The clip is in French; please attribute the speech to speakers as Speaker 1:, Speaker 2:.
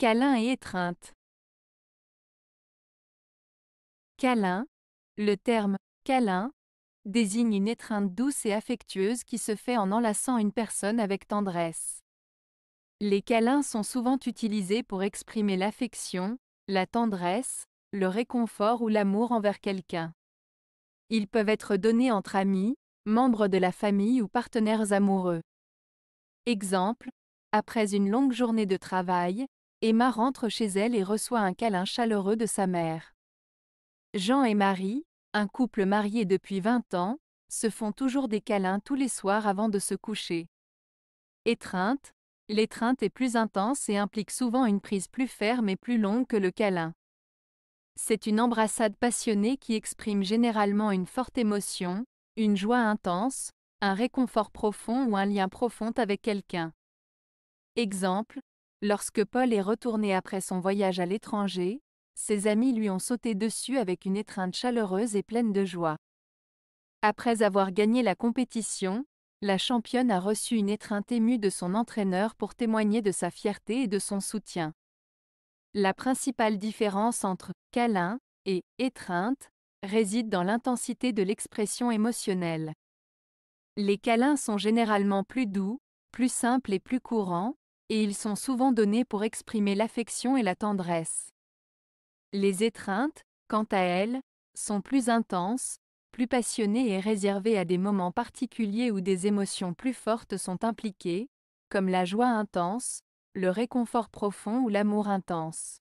Speaker 1: Câlin et étreinte. Câlin. Le terme câlin désigne une étreinte douce et affectueuse qui se fait en enlaçant une personne avec tendresse. Les câlins sont souvent utilisés pour exprimer l'affection, la tendresse, le réconfort ou l'amour envers quelqu'un. Ils peuvent être donnés entre amis, membres de la famille ou partenaires amoureux. Exemple, après une longue journée de travail, Emma rentre chez elle et reçoit un câlin chaleureux de sa mère. Jean et Marie, un couple marié depuis 20 ans, se font toujours des câlins tous les soirs avant de se coucher. Étreinte, l'étreinte est plus intense et implique souvent une prise plus ferme et plus longue que le câlin. C'est une embrassade passionnée qui exprime généralement une forte émotion, une joie intense, un réconfort profond ou un lien profond avec quelqu'un. Exemple, Lorsque Paul est retourné après son voyage à l'étranger, ses amis lui ont sauté dessus avec une étreinte chaleureuse et pleine de joie. Après avoir gagné la compétition, la championne a reçu une étreinte émue de son entraîneur pour témoigner de sa fierté et de son soutien. La principale différence entre câlin et étreinte réside dans l'intensité de l'expression émotionnelle. Les câlins sont généralement plus doux, plus simples et plus courants, et ils sont souvent donnés pour exprimer l'affection et la tendresse. Les étreintes, quant à elles, sont plus intenses, plus passionnées et réservées à des moments particuliers où des émotions plus fortes sont impliquées, comme la joie intense, le réconfort profond ou l'amour intense.